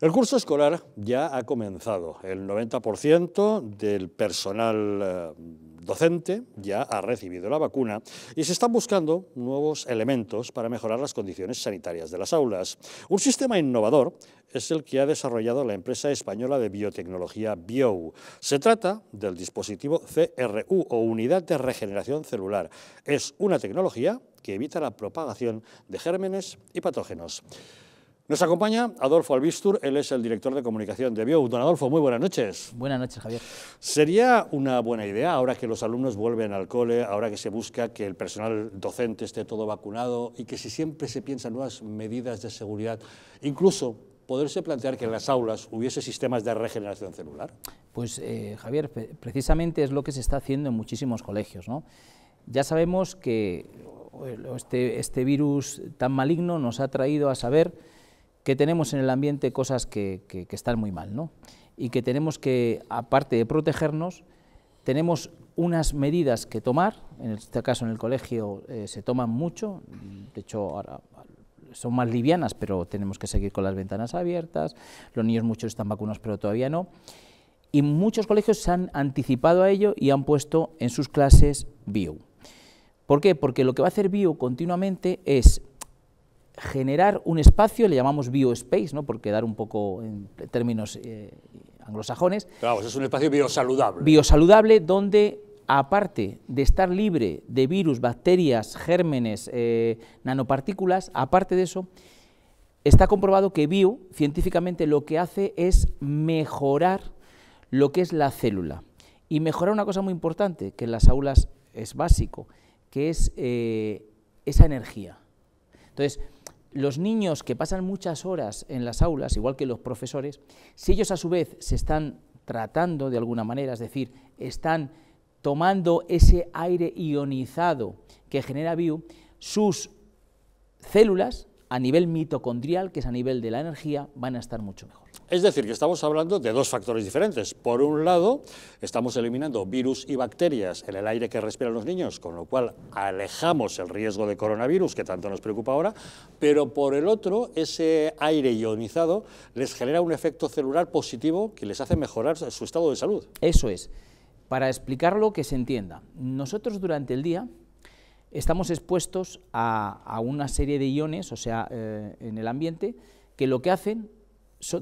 El curso escolar ya ha comenzado. El 90% del personal eh, docente ya ha recibido la vacuna y se están buscando nuevos elementos para mejorar las condiciones sanitarias de las aulas. Un sistema innovador es el que ha desarrollado la empresa española de biotecnología BIO. Se trata del dispositivo CRU o Unidad de Regeneración Celular. Es una tecnología que evita la propagación de gérmenes y patógenos. Nos acompaña Adolfo Albistur, él es el director de comunicación de BIO. Don Adolfo, muy buenas noches. Buenas noches, Javier. ¿Sería una buena idea, ahora que los alumnos vuelven al cole, ahora que se busca que el personal docente esté todo vacunado y que si siempre se piensan nuevas medidas de seguridad, incluso poderse plantear que en las aulas hubiese sistemas de regeneración celular? Pues, eh, Javier, precisamente es lo que se está haciendo en muchísimos colegios. Ya sabemos que este, este virus tan maligno nos ha traído a saber que tenemos en el ambiente cosas que, están muy mal, Y que tenemos que, aparte de protegernos, tenemos unas medidas que tomar, en este caso en el colegio eh, se toman mucho, de hecho ahora son más livianas, pero tenemos que seguir con las ventanas abiertas, los niños muchos están vacunados, pero todavía no, y muchos colegios se han anticipado a ello y han puesto en sus clases BIO. ¿Por qué? Porque lo que va a hacer BIO continuamente es generar un espacio, le llamamos bioespace, ¿no? por quedar un poco en términos eh, anglosajones. Claro, es un espacio biosaludable. Biosaludable donde, aparte de estar libre de virus, bacterias, gérmenes, eh, nanopartículas, aparte de eso, está comprobado que bio, científicamente, lo que hace es mejorar lo que es la célula. Y mejorar una cosa muy importante, que en las aulas es básico, que es eh, esa energía. Entonces, los niños que pasan muchas horas en las aulas, igual que los profesores, si ellos a su vez se están tratando de alguna manera, es decir, están tomando ese aire ionizado que genera Biu, sus células a nivel mitocondrial, que es a nivel de la energía, van a estar mucho mejor. Es decir, que estamos hablando de dos factores diferentes. Por un lado, estamos eliminando virus y bacterias en el aire que respiran los niños, con lo cual alejamos el riesgo de coronavirus, que tanto nos preocupa ahora, pero por el otro, ese aire ionizado les genera un efecto celular positivo que les hace mejorar su estado de salud. Eso es. Para explicarlo, que se entienda. Nosotros durante el día estamos expuestos a, una serie de iones, o sea, eh, en el ambiente, que lo que hacen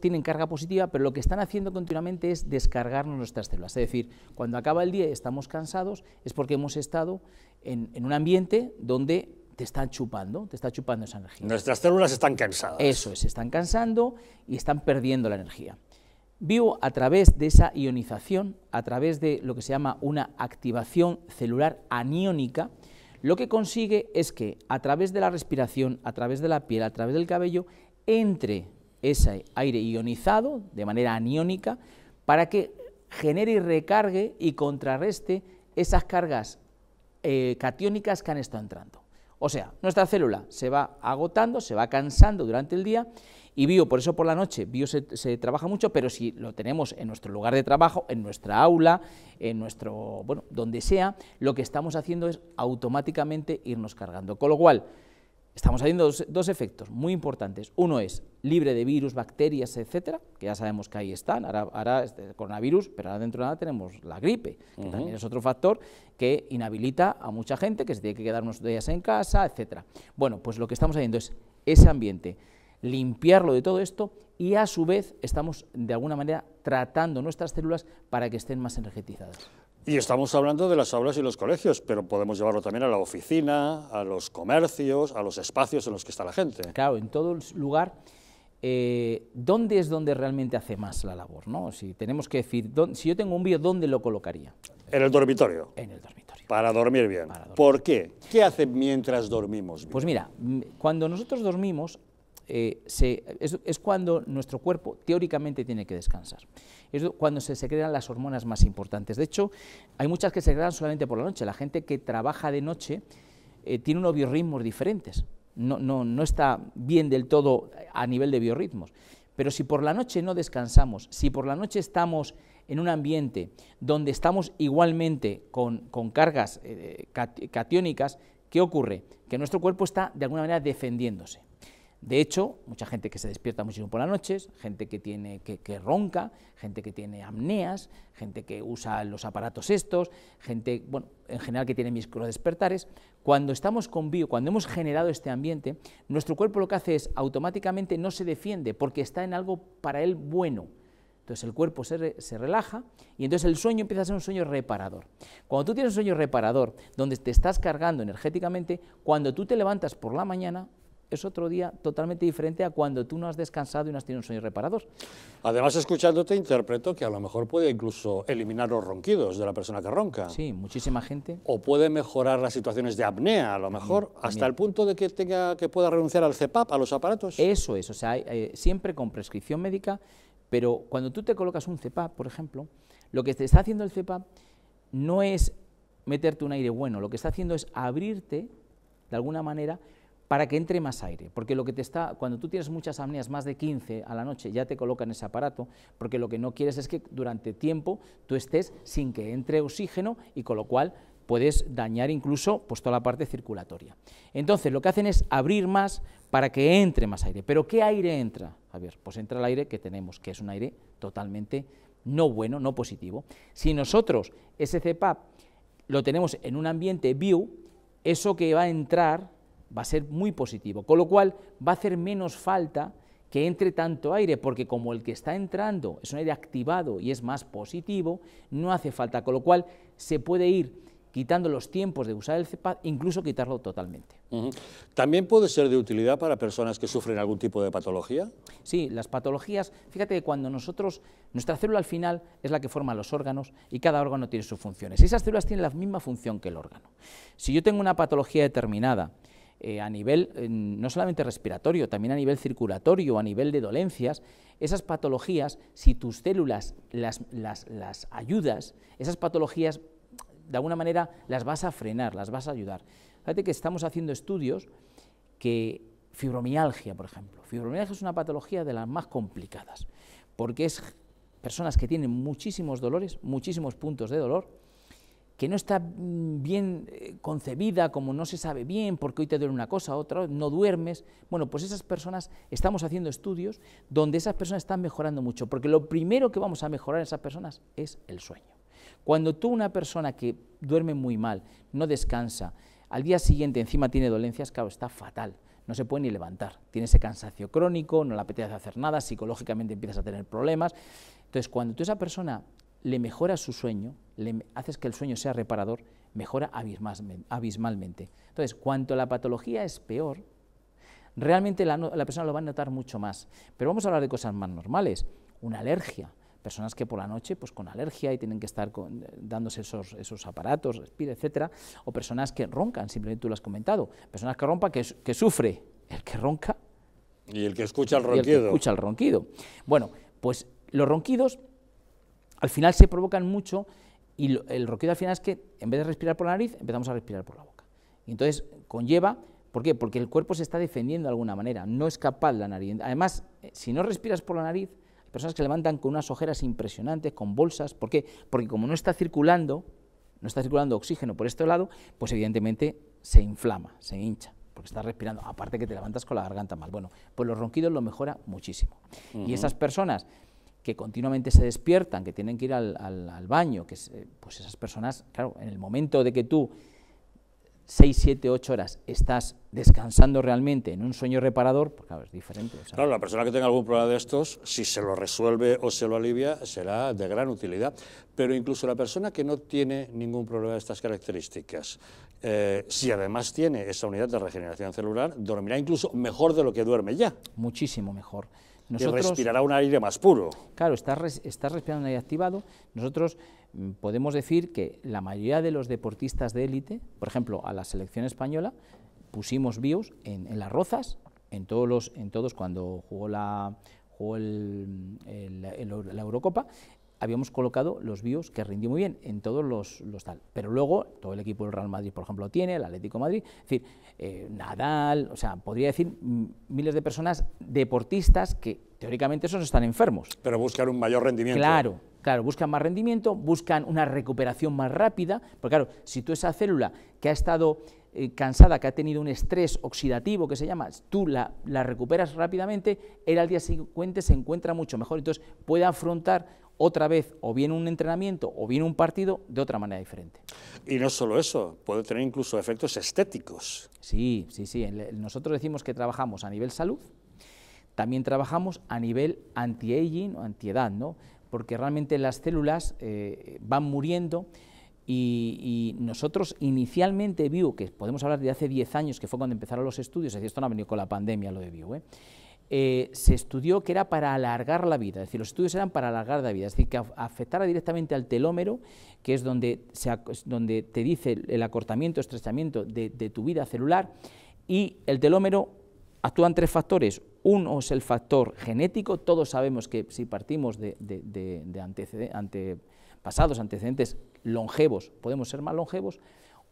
tienen carga positiva, pero lo que están haciendo continuamente es descargarnos nuestras células. Es decir, cuando acaba el día y estamos cansados, es porque hemos estado en, en un ambiente donde te están chupando, te está chupando esa energía. Nuestras células están cansadas. Eso es, están cansando y están perdiendo la energía. Vivo a través de esa ionización, a través de lo que se llama una activación celular aniónica, lo que consigue es que a través de la respiración, a través de la piel, a través del cabello, entre ese aire ionizado de manera aniónica para que genere y recargue y contrarreste esas cargas cationicas eh, catiónicas que han estado entrando. O sea, nuestra célula se va agotando, se va cansando durante el día y bio, por eso por la noche, bio se, se, trabaja mucho, pero si lo tenemos en nuestro lugar de trabajo, en nuestra aula, en nuestro, bueno, donde sea, lo que estamos haciendo es automáticamente irnos cargando. Con lo cual, estamos haciendo dos, efectos muy importantes. Uno es libre de virus, bacterias, etcétera, que ya sabemos que ahí están. Ahora, ahora coronavirus, pero ahora dentro de nada tenemos la gripe, que también es otro factor que inhabilita a mucha gente que se tiene que quedarnos unos días en casa, etcétera. Bueno, pues lo que estamos haciendo es ese ambiente, limpiarlo de todo esto y a su vez estamos de alguna manera tratando nuestras células para que estén más energetizadas. Y estamos hablando de las aulas y los colegios, pero podemos llevarlo también a la oficina, a los comercios, a los espacios en los que está la gente. Claro, en todo lugar, eh, ¿dónde es donde realmente hace más la labor? ¿no? Si tenemos que decir, si yo tengo un bio, ¿dónde lo colocaría? En el dormitorio. En el dormitorio. Para dormir bien. ¿Por qué? ¿Qué hace mientras dormimos? Pues mira, cuando nosotros dormimos, eh, es, cuando nuestro cuerpo teóricamente tiene que descansar. Es cuando se secretan las hormonas más importantes. De hecho, hay muchas que se secretan solamente por la noche. La gente que trabaja de noche eh, tiene unos biorritmos diferentes. No, está bien del todo a nivel de biorritmos. Pero si por la noche no descansamos, si por la noche estamos en un ambiente donde estamos igualmente con, cargas eh, cationicas, catiónicas, ¿qué ocurre? Que nuestro cuerpo está de alguna manera defendiéndose. De hecho, mucha gente que se despierta muchísimo por las noches, gente que, tiene, que, ronca, gente que tiene amneas, gente que usa los aparatos estos, gente, en general que tiene microdespertares, cuando estamos con bio, cuando hemos generado este ambiente, nuestro cuerpo lo que hace es automáticamente no se defiende porque está en algo para él bueno. Entonces el cuerpo se, se, relaja y entonces el sueño empieza a ser un sueño reparador. Cuando tú tienes un sueño reparador, donde te estás cargando energéticamente, cuando tú te levantas por la mañana, es otro día totalmente diferente a cuando tú no has descansado y no has tenido un sueño reparador. Además, escuchándote, interpreto que a lo mejor puede incluso eliminar los ronquidos de la persona que ronca. Sí, muchísima gente. O puede mejorar las situaciones de apnea, a lo mejor, hasta el punto de que, tenga, que pueda renunciar al CEPAP, a los aparatos. Eso es, o sea, eh, siempre con prescripción médica, pero cuando tú te colocas un CEPAP, por ejemplo, lo que te está haciendo el CEPAP no es meterte un aire bueno, lo que está haciendo es abrirte, de alguna manera, para que entre más aire, porque lo que te está, cuando tú tienes muchas apneas, más de 15 a la noche, ya te colocan ese aparato, porque lo que no quieres es que durante tiempo tú estés sin que entre oxígeno y con lo cual puedes dañar incluso pues, toda la parte circulatoria. Entonces, lo que hacen es abrir más para que entre más aire. ¿Pero qué aire entra? A ver, pues entra el aire que tenemos, que es un aire totalmente no bueno, no positivo. Si nosotros ese CPAP lo tenemos en un ambiente view, eso que va a entrar va a ser muy positivo, con lo cual va a hacer menos falta que entre tanto aire, porque como el que está entrando es un aire activado y es más positivo, no hace falta, con lo cual se puede ir quitando los tiempos de usar el CEPAD, incluso quitarlo totalmente. ¿También puede ser de utilidad para personas que sufren algún tipo de patología? Sí, las patologías, fíjate que cuando nosotros, nuestra célula al final es la que forma los órganos y cada órgano tiene sus funciones. Esas células tienen la misma función que el órgano. Si yo tengo una patología determinada, eh, a nivel no solamente respiratorio, también a nivel circulatorio, a nivel de dolencias, esas patologías, si tus células las, las, las ayudas, esas patologías de alguna manera las vas a frenar, las vas a ayudar. Fíjate que estamos haciendo estudios que fibromialgia, por ejemplo. Fibromialgia es una patología de las más complicadas, porque es personas que tienen muchísimos dolores, muchísimos puntos de dolor, que no está mm, bien eh, concebida, como no se sabe bien, porque hoy te duele una cosa, otra, no duermes. Bueno, pues esas personas, estamos haciendo estudios donde esas personas están mejorando mucho, porque lo primero que vamos a mejorar en esas personas es el sueño. Cuando tú una persona que duerme muy mal, no descansa, al día siguiente encima tiene dolencias, claro, está fatal, no se puede ni levantar, tiene ese cansancio crónico, no la apetece hacer nada, psicológicamente empiezas a tener problemas. Entonces, cuando tú esa persona le mejora su sueño, le haces que el sueño sea reparador, mejora abismalmente. Entonces, cuanto la patología es peor, realmente la, persona lo va a notar mucho más. Pero vamos a hablar de cosas más normales. Una alergia. Personas que por la noche, pues con alergia y tienen que estar con, eh, dándose esos, aparatos, respira, etcétera, o personas que roncan, simplemente tú lo has comentado, personas que rompan, que, que sufre el que ronca. Y el que escucha el Y el que escucha el ronquido. Bueno, pues los ronquidos al final se provocan mucho y el ronquido al final es que en vez de respirar por la nariz, empezamos a respirar por la boca. Y entonces conlleva, ¿por qué? Porque el cuerpo se está defendiendo de alguna manera, no es capaz la nariz. Además, eh, si no respiras por la nariz, hay personas que levantan con unas ojeras impresionantes, con bolsas, ¿por qué? Porque como no está circulando, no está circulando oxígeno por este lado, pues evidentemente se inflama, se hincha porque está respirando, aparte que te levantas con la garganta mal. Bueno, pues los ronquidos lo mejora muchísimo. Y esas personas que continuamente se despiertan, que tienen que ir al, baño, que eh, pues esas personas, claro, en el momento de que tú seis, siete, ocho horas estás descansando realmente en un sueño reparador, pues claro, es diferente. Claro, la persona que tenga algún problema de estos, si se lo resuelve o se lo alivia, será de gran utilidad. Pero incluso la persona que no tiene ningún problema de estas características, eh, si además tiene esa unidad de regeneración celular, dormirá incluso mejor de lo que duerme ya. Muchísimo mejor. Nosotros, respirará un aire más puro. Claro, estás, respirando un aire activado. Nosotros mm, podemos decir que la mayoría de los deportistas de élite, por ejemplo, a la selección española, pusimos bios en, las rozas, en todos, los, en todos cuando jugó la jugó el, la Eurocopa, habíamos colocado los bios que rindió muy bien en todos los, tal. Pero luego, todo el equipo del Real Madrid, por ejemplo, tiene, el Atlético Madrid, es decir, eh, Nadal, o sea, podría decir miles de personas deportistas que teóricamente esos están enfermos. Pero buscan un mayor rendimiento. Claro, claro, buscan más rendimiento, buscan una recuperación más rápida, porque claro, si tú esa célula que ha estado eh, cansada que ha tenido un estrés oxidativo que se llama, tú la, recuperas rápidamente, él al día siguiente se encuentra mucho mejor, entonces puede afrontar otra vez o bien un entrenamiento o bien un partido de otra manera diferente. Y no solo eso, puede tener incluso efectos estéticos. Sí, sí, sí. Nosotros decimos que trabajamos a nivel salud, también trabajamos a nivel anti-aging o antiedad, ¿no? porque realmente las células eh, van muriendo y, nosotros inicialmente vio que podemos hablar de hace 10 años, que fue cuando empezaron los estudios, es decir, esto no ha venido con la pandemia lo de Vue, ¿eh? Eh, se estudió que era para alargar la vida, es decir, los estudios eran para alargar la vida, es decir, que afectara directamente al telómero, que es donde, se, donde te dice el acortamiento, estrechamiento de, tu vida celular, y el telómero actúan tres factores. Uno es el factor genético, todos sabemos que si partimos de, de, antepasados, antecedentes longevos, podemos ser más longevos.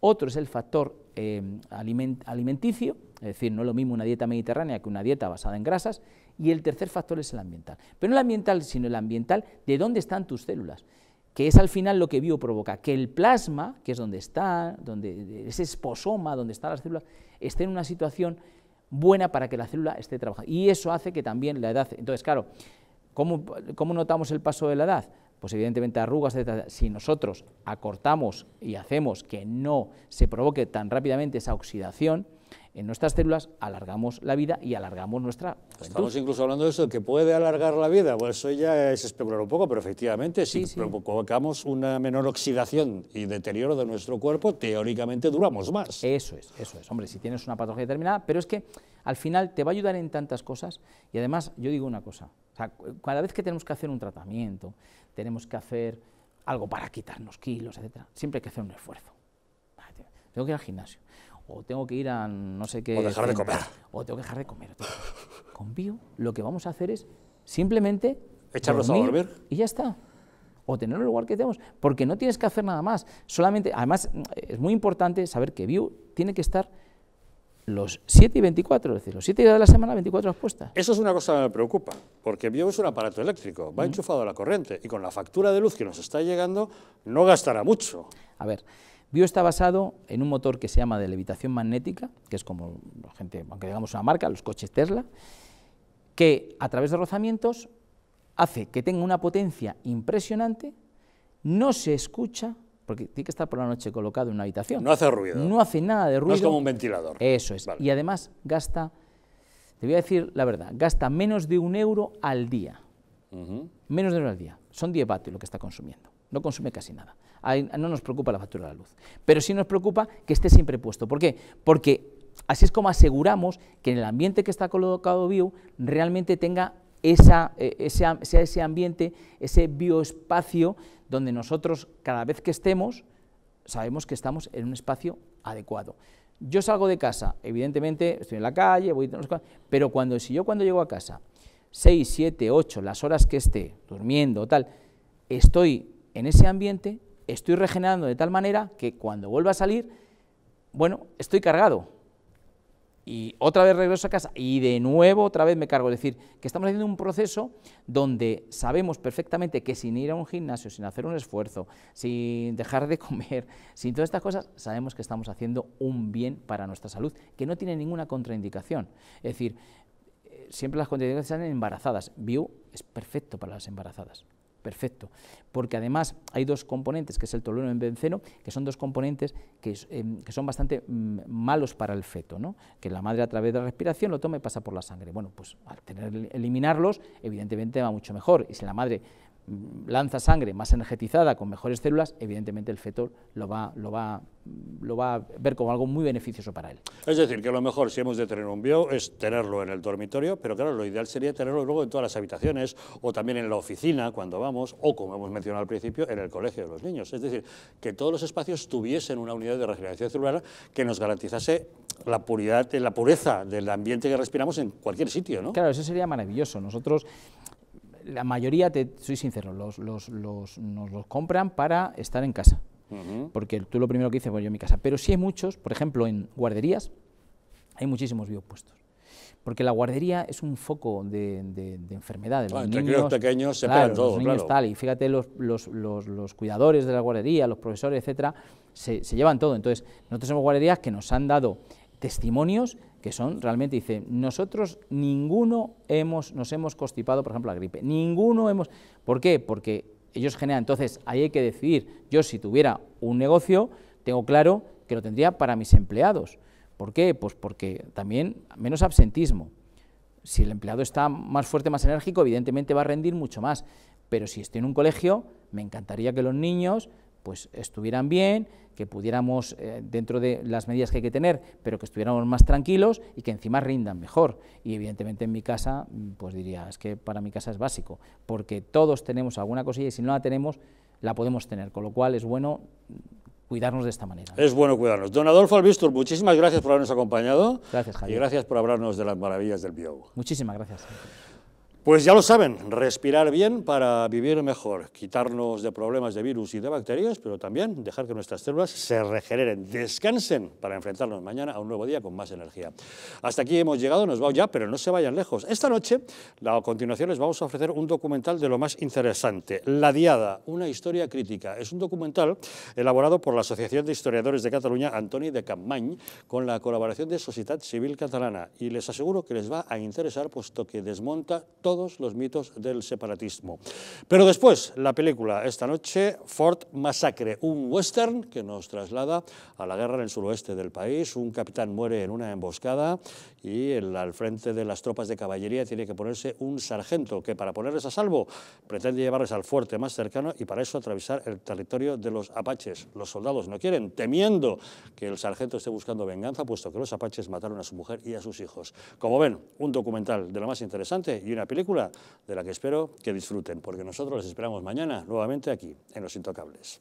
Otro es el factor eh, alimenticio, es decir, no es lo mismo una dieta mediterránea que una dieta basada en grasas. Y el tercer factor es el ambiental. Pero no el ambiental, sino el ambiental de dónde están tus células que es al final lo que bio provoca, que el plasma, que es donde está, donde ese esposoma, donde están las células, esté en una situación buena para que la célula esté trabajando. Y eso hace que también la edad... Entonces, claro, ¿cómo, cómo notamos el paso de la edad? pues evidentemente arrugas, etc. Si nosotros acortamos y hacemos que no se provoque tan rápidamente esa oxidación, en nuestras células, alargamos la vida y alargamos nuestra Estamos incluso hablando de eso, que puede alargar la vida. Bueno, eso ya es especular un poco, pero efectivamente, sí, si provocamos una menor oxidación y deterioro de nuestro cuerpo, teóricamente duramos más. Eso es, eso es. Hombre, si tienes una patología determinada, pero es que al final te va a ayudar en tantas cosas y además yo digo una cosa, o sea, cada vez que tenemos que hacer un tratamiento, tenemos que hacer algo para quitarnos kilos, etcétera, siempre hay que hacer un esfuerzo. Tengo que ir al gimnasio o tengo que ir a no sé qué... O dejar de comer. O tengo que dejar de comer. Con bio lo que vamos a hacer es simplemente... Echarlos a dormir. Y ya está. O tener el lugar que tenemos. Porque no tienes que hacer nada más. Solamente, además, es muy importante saber que bio tiene que estar los 7 y 24, es decir, los 7 días de la semana, 24 horas puestas. Eso es una cosa que me preocupa, porque Bio es un aparato eléctrico, va enchufado a la corriente y con la factura de luz que nos está llegando no gastará mucho. A ver, Bio está basado en un motor que se llama de levitación magnética, que es como la gente, aunque digamos una marca, los coches Tesla, que a través de rozamientos hace que tenga una potencia impresionante, no se escucha, porque tiene que estar por la noche colocado en una habitación. No hace ruido. No hace nada de ruido. No es como un ventilador. Eso es. Y además gasta, te voy a decir la verdad, gasta menos de un euro al día. Menos de un euro al día. Son 10 vatios lo que está consumiendo no consume casi nada. no nos preocupa la factura de la luz, pero sí nos preocupa que esté siempre puesto. ¿Por qué? Porque así es como aseguramos que en el ambiente que está colocado Bio realmente tenga eh, ese, ese ambiente, ese bioespacio donde nosotros cada vez que estemos sabemos que estamos en un espacio adecuado. Yo salgo de casa, evidentemente estoy en la calle, voy, pero cuando, si yo cuando llego a casa 6, 7, 8, las horas que esté durmiendo, tal, estoy en ese ambiente estoy regenerando de tal manera que cuando vuelva a salir, bueno, estoy cargado. Y otra vez regreso a casa y de nuevo otra vez me cargo. Es decir, que estamos haciendo un proceso donde sabemos perfectamente que sin ir a un gimnasio, sin hacer un esfuerzo, sin dejar de comer, sin todas estas cosas, sabemos que estamos haciendo un bien para nuestra salud, que no tiene ninguna contraindicación. Es decir, eh, siempre las contraindicaciones están embarazadas. View es perfecto para las embarazadas perfecto. Porque además hay dos componentes, que es el tolueno y el benceno, que son dos componentes que, em, son bastante mm, malos para el feto, ¿no? que la madre a través de la respiración lo toma y pasa por la sangre. Bueno, pues al tener, eliminarlos, evidentemente va mucho mejor. Y si la madre lanza sangre más energetizada con mejores células, evidentemente el feto lo va, lo va, lo va a ver como algo muy beneficioso para él. Es decir, que lo mejor si hemos de tener un bio es tenerlo en el dormitorio, pero claro, lo ideal sería tenerlo luego en todas las habitaciones o también en la oficina cuando vamos o, como hemos mencionado al principio, en el colegio de los niños. Es decir, que todos los espacios tuviesen una unidad de regeneración celular que nos garantizase la puridad, la pureza del ambiente que respiramos en cualquier sitio, ¿no? Claro, eso sería maravilloso. Nosotros la mayoría, te soy sincero, los, los, los, nos los compran para estar en casa. Porque tú lo primero que dices, bueno, yo en mi casa. Pero sí hay muchos, por ejemplo, en guarderías, hay muchísimos biopuestos porque la guardería es un foco de, de, de enfermedades. Ah, niños, pequeños se claro, los niños tal, y fíjate, los, los, los, los, cuidadores de la guardería, los profesores, etcétera, se, se, llevan todo. Entonces, nosotros somos guarderías que nos han dado testimonios que son realmente, dice, nosotros ninguno hemos, nos hemos constipado, por ejemplo, la gripe, ninguno hemos, ¿por qué? Porque ellos generan, entonces ahí hay que decidir, yo si tuviera un negocio, tengo claro que lo tendría para mis empleados, ¿por qué? Pues porque también menos absentismo, si el empleado está más fuerte, más enérgico, evidentemente va a rendir mucho más, pero si estoy en un colegio, me encantaría que los niños pues estuvieran bien, que pudiéramos, eh, dentro de las medidas que hay que tener, pero que estuviéramos más tranquilos y que encima rindan mejor. Y evidentemente en mi casa, mm, pues diría, es que para mi casa es básico, porque todos tenemos alguna cosilla y si no la tenemos, la podemos tener, con lo cual es bueno mm, cuidarnos de esta manera. Es bueno cuidarnos. Don Adolfo Albistur, muchísimas gracias por habernos acompañado. Gracias, Javier. Y gracias por hablarnos de las maravillas del bio. Muchísimas gracias. Pues ya lo saben, respirar bien para vivir mejor, quitarnos de problemas de virus y de bacterias, pero también dejar que nuestras células se regeneren, descansen para enfrentarnos mañana a un nuevo día con más energía. Hasta aquí hemos llegado, nos vamos ya, pero no se vayan lejos. Esta noche, a continuación, les vamos a ofrecer un documental de lo más interesante, La Diada, una historia crítica. Es un documental elaborado por la Asociación de Historiadores de Cataluña, Antoni de Campmany, con la colaboración de Sociedad Civil Catalana, y les aseguro que les va a interesar, puesto que desmonta todo todos los mitos del separatismo. Pero después, la película esta noche, Fort masacre un western que nos traslada a la guerra en el suroeste del país. Un capitán muere en una emboscada y al frente de las tropas de caballería tiene que ponerse un sargento que para ponerles a salvo pretende llevarles al fuerte más cercano y para eso atravesar el territorio de los apaches. Los soldados no quieren, temiendo que el sargento esté buscando venganza, puesto que los apaches mataron a su mujer y a sus hijos. Como ven, un documental de lo más interesante y una película de la que espero que disfruten, porque nosotros les esperamos mañana nuevamente aquí, en Los Intocables.